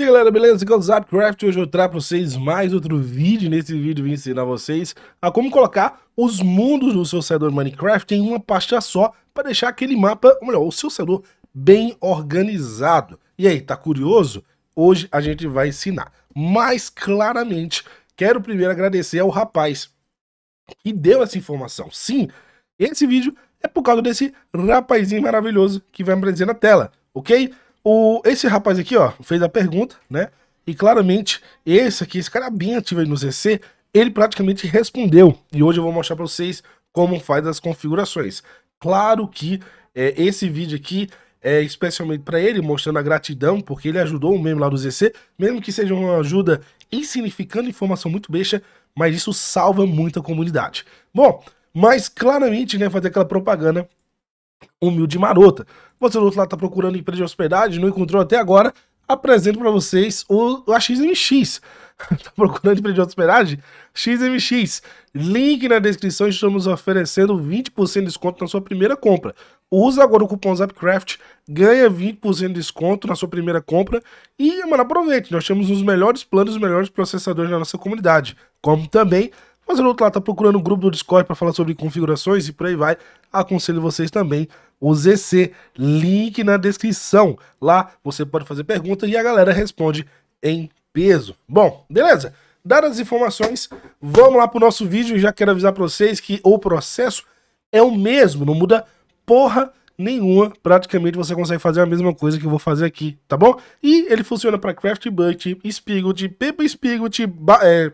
E galera, beleza? Aqui é o Zapcraft hoje eu trago para vocês mais outro vídeo. Nesse vídeo eu vim ensinar vocês a como colocar os mundos do seu servidor Minecraft em uma pasta só para deixar aquele mapa, ou melhor, o seu servidor bem organizado. E aí, tá curioso? Hoje a gente vai ensinar. Mas claramente, quero primeiro agradecer ao rapaz que deu essa informação. Sim, esse vídeo é por causa desse rapazinho maravilhoso que vai aparecer na tela, ok? Ok? O, esse rapaz aqui, ó, fez a pergunta, né? E claramente, esse aqui, esse cara bem ativo aí no ZC, ele praticamente respondeu. E hoje eu vou mostrar para vocês como faz as configurações. Claro que é, esse vídeo aqui é especialmente para ele, mostrando a gratidão, porque ele ajudou um membro lá do ZC, mesmo que seja uma ajuda insignificante, informação muito besta, mas isso salva muito a comunidade. Bom, mas claramente, né, fazer aquela propaganda humilde e marota. Você do outro lado está procurando empresa de hospedagem, não encontrou até agora, apresento para vocês o, o XMX. tá procurando empresa de hospedagem? XMX. Link na descrição, estamos oferecendo 20% de desconto na sua primeira compra. Usa agora o cupom Zapcraft, ganha 20% de desconto na sua primeira compra e, mano, aproveite. Nós temos os melhores planos, os melhores processadores na nossa comunidade, como também mas o outro lado tá procurando o um grupo do Discord para falar sobre configurações e por aí vai. Aconselho vocês também o ZC, link na descrição. Lá você pode fazer pergunta e a galera responde em peso. Bom, beleza? Dadas as informações, vamos lá pro nosso vídeo e já quero avisar para vocês que o processo é o mesmo, não muda porra nenhuma, praticamente você consegue fazer a mesma coisa que eu vou fazer aqui, tá bom? E ele funciona para Craft Bucket, Spigot, Pepa Spigot, é,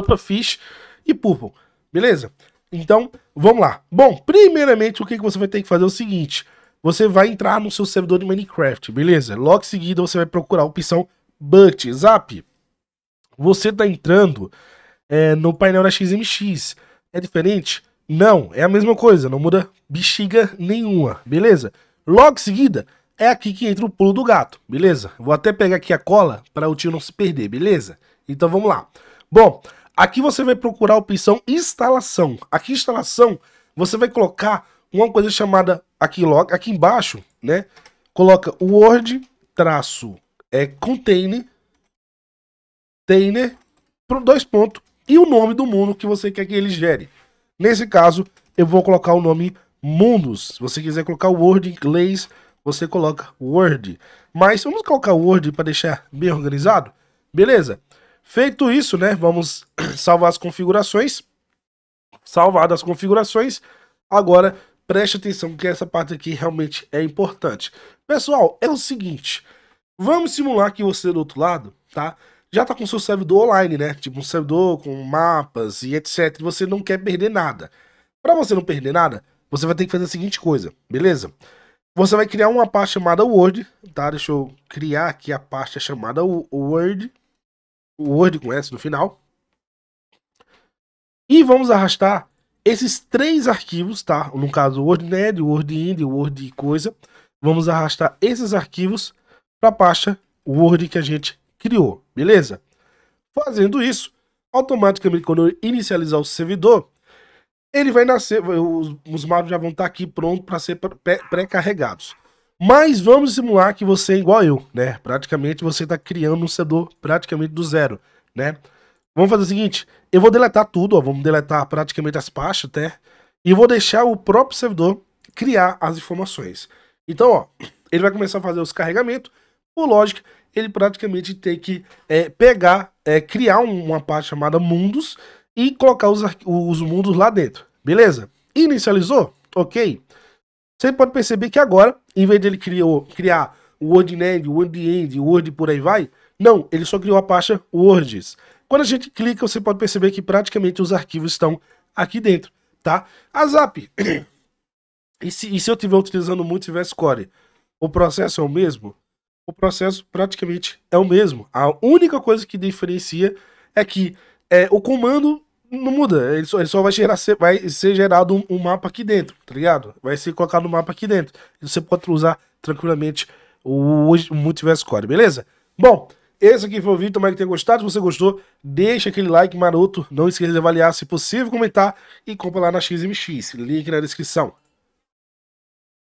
Papa Fish e Purple. Beleza? Então, vamos lá. Bom, primeiramente, o que, que você vai ter que fazer é o seguinte. Você vai entrar no seu servidor de Minecraft, beleza? Logo em seguida, você vai procurar a opção But, Zap. Você tá entrando é, no painel da XMX. É diferente? Não, é a mesma coisa, não muda bexiga nenhuma, beleza? Logo em seguida, é aqui que entra o pulo do gato, beleza? Vou até pegar aqui a cola para o tio não se perder, beleza? Então vamos lá. Bom, Aqui você vai procurar a opção instalação. Aqui instalação, você vai colocar uma coisa chamada aqui logo, aqui embaixo, né? Coloca o Word traço é container container para dois pontos e o nome do mundo que você quer que ele gere. Nesse caso, eu vou colocar o nome mundos. Se você quiser colocar o Word em inglês, você coloca Word. Mas vamos colocar o Word para deixar bem organizado? Beleza? Feito isso, né, vamos salvar as configurações. Salvadas as configurações, agora preste atenção que essa parte aqui realmente é importante. Pessoal, é o seguinte, vamos simular que você do outro lado, tá? Já tá com seu servidor online, né? Tipo um servidor com mapas e etc. Você não quer perder nada. Para você não perder nada, você vai ter que fazer a seguinte coisa, beleza? Você vai criar uma pasta chamada Word, tá? Deixa eu criar aqui a pasta chamada Word o Word com S no final. E vamos arrastar esses três arquivos, tá? No caso, o WordNet, o WordInd, o Word coisa. Vamos arrastar esses arquivos para a pasta Word que a gente criou, beleza? Fazendo isso, automaticamente quando eu inicializar o servidor, ele vai nascer, os, módulos já vão estar tá aqui prontos para ser pré-carregados. Mas vamos simular que você é igual eu, né? Praticamente você está criando um servidor praticamente do zero, né? Vamos fazer o seguinte, eu vou deletar tudo, ó, vamos deletar praticamente as pastas até, né? e vou deixar o próprio servidor criar as informações. Então, ó, ele vai começar a fazer os carregamentos, por lógica, ele praticamente tem que é, pegar, é, criar uma parte chamada mundos e colocar os, os mundos lá dentro, beleza? Inicializou? Ok. Você pode perceber que agora, em vez de ele criou, criar o WordNand, WordEnd, Word por aí vai, não, ele só criou a pasta Words. Quando a gente clica, você pode perceber que praticamente os arquivos estão aqui dentro, tá? A Zap. e, se, e se eu estiver utilizando muito VS Code, o processo é o mesmo? O processo praticamente é o mesmo. A única coisa que diferencia é que é, o comando não muda, ele só, ele só vai, gerar, vai ser gerado um, um, mapa aqui dentro, tá ligado? Vai ser colocado um mapa aqui dentro. E você pode usar tranquilamente o, o Multiverse Core, beleza? Bom, esse aqui foi o vídeo, tomara que tenha gostado. Se você gostou, deixa aquele like maroto. Não esqueça de avaliar, se possível, comentar e compra lá na XMX. Link na descrição.